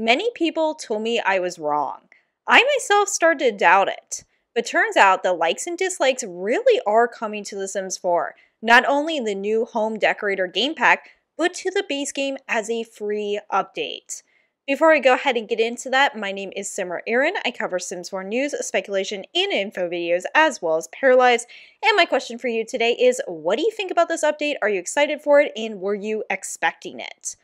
Many people told me I was wrong. I myself started to doubt it. But turns out the likes and dislikes really are coming to The Sims 4, not only the new Home Decorator game pack, but to the base game as a free update. Before I go ahead and get into that, my name is Simmer Aaron. I cover Sims 4 news, speculation, and info videos, as well as Paralyze. And my question for you today is, what do you think about this update? Are you excited for it, and were you expecting it?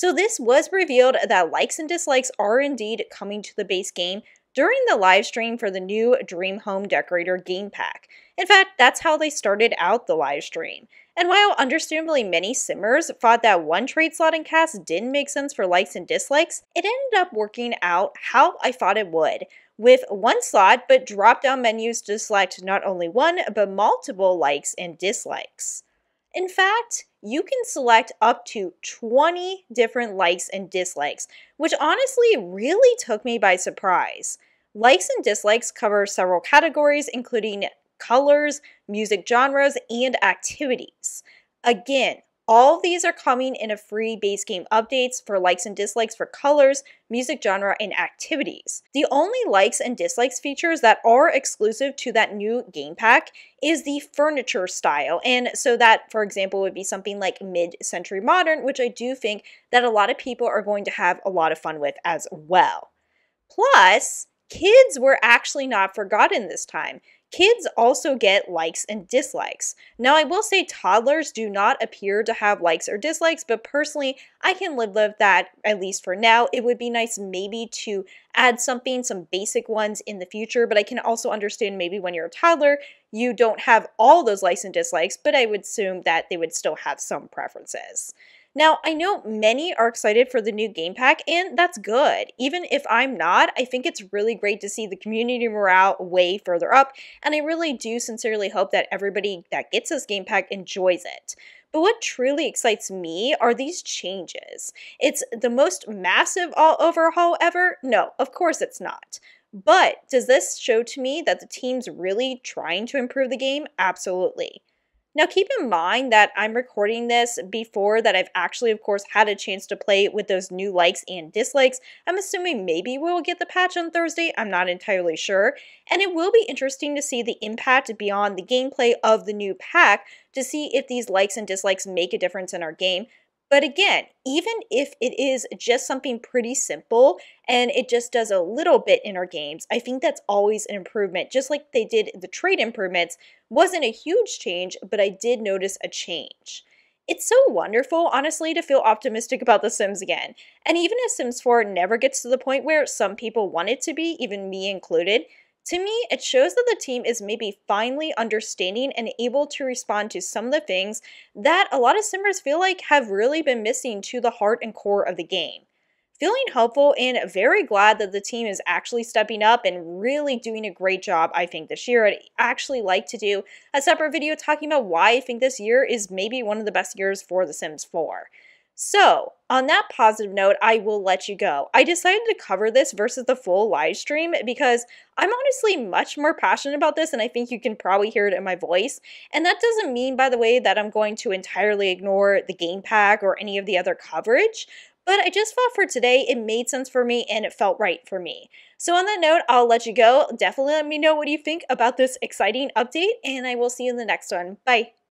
So this was revealed that likes and dislikes are indeed coming to the base game during the live stream for the new Dream Home Decorator game pack. In fact, that's how they started out the live stream. And while understandably many simmers thought that one trade slot in cast didn't make sense for likes and dislikes, it ended up working out how I thought it would, with one slot but drop down menus to select not only one but multiple likes and dislikes. In fact, you can select up to 20 different likes and dislikes, which honestly really took me by surprise. Likes and dislikes cover several categories, including colors, music genres, and activities. Again, all these are coming in a free base game updates for likes and dislikes for colors, music genre, and activities. The only likes and dislikes features that are exclusive to that new game pack is the furniture style. And so that, for example, would be something like mid-century modern, which I do think that a lot of people are going to have a lot of fun with as well. Plus, Kids were actually not forgotten this time. Kids also get likes and dislikes. Now, I will say toddlers do not appear to have likes or dislikes, but personally, I can live with that at least for now. It would be nice maybe to add something, some basic ones in the future, but I can also understand maybe when you're a toddler, you don't have all those likes and dislikes, but I would assume that they would still have some preferences. Now, I know many are excited for the new game pack, and that's good. Even if I'm not, I think it's really great to see the community morale way further up, and I really do sincerely hope that everybody that gets this game pack enjoys it. But what truly excites me are these changes. It's the most massive all overhaul ever? No, of course it's not. But does this show to me that the team's really trying to improve the game? Absolutely. Now keep in mind that I'm recording this before that I've actually of course had a chance to play with those new likes and dislikes. I'm assuming maybe we'll get the patch on Thursday, I'm not entirely sure, and it will be interesting to see the impact beyond the gameplay of the new pack to see if these likes and dislikes make a difference in our game, but again, even if it is just something pretty simple and it just does a little bit in our games, I think that's always an improvement. Just like they did the trade improvements, wasn't a huge change, but I did notice a change. It's so wonderful, honestly, to feel optimistic about The Sims again. And even if Sims 4 never gets to the point where some people want it to be, even me included, to me, it shows that the team is maybe finally understanding and able to respond to some of the things that a lot of simmers feel like have really been missing to the heart and core of the game. Feeling hopeful and very glad that the team is actually stepping up and really doing a great job, I think, this year. I'd actually like to do a separate video talking about why I think this year is maybe one of the best years for The Sims 4. So, on that positive note, I will let you go. I decided to cover this versus the full live stream because I'm honestly much more passionate about this, and I think you can probably hear it in my voice. And that doesn't mean, by the way, that I'm going to entirely ignore the game pack or any of the other coverage, but I just thought for today it made sense for me and it felt right for me. So, on that note, I'll let you go. Definitely let me know what you think about this exciting update, and I will see you in the next one. Bye.